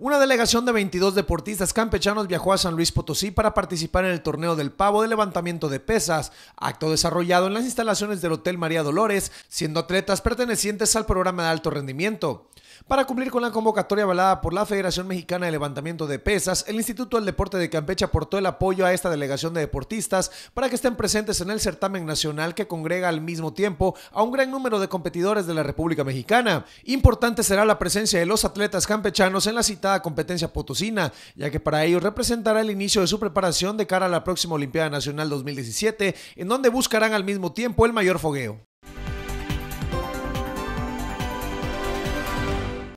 Una delegación de 22 deportistas campechanos viajó a San Luis Potosí para participar en el torneo del pavo de levantamiento de pesas, acto desarrollado en las instalaciones del Hotel María Dolores, siendo atletas pertenecientes al programa de alto rendimiento. Para cumplir con la convocatoria avalada por la Federación Mexicana de Levantamiento de Pesas, el Instituto del Deporte de Campeche aportó el apoyo a esta delegación de deportistas para que estén presentes en el certamen nacional que congrega al mismo tiempo a un gran número de competidores de la República Mexicana. Importante será la presencia de los atletas campechanos en la citada competencia potosina, ya que para ellos representará el inicio de su preparación de cara a la próxima Olimpiada Nacional 2017, en donde buscarán al mismo tiempo el mayor fogueo.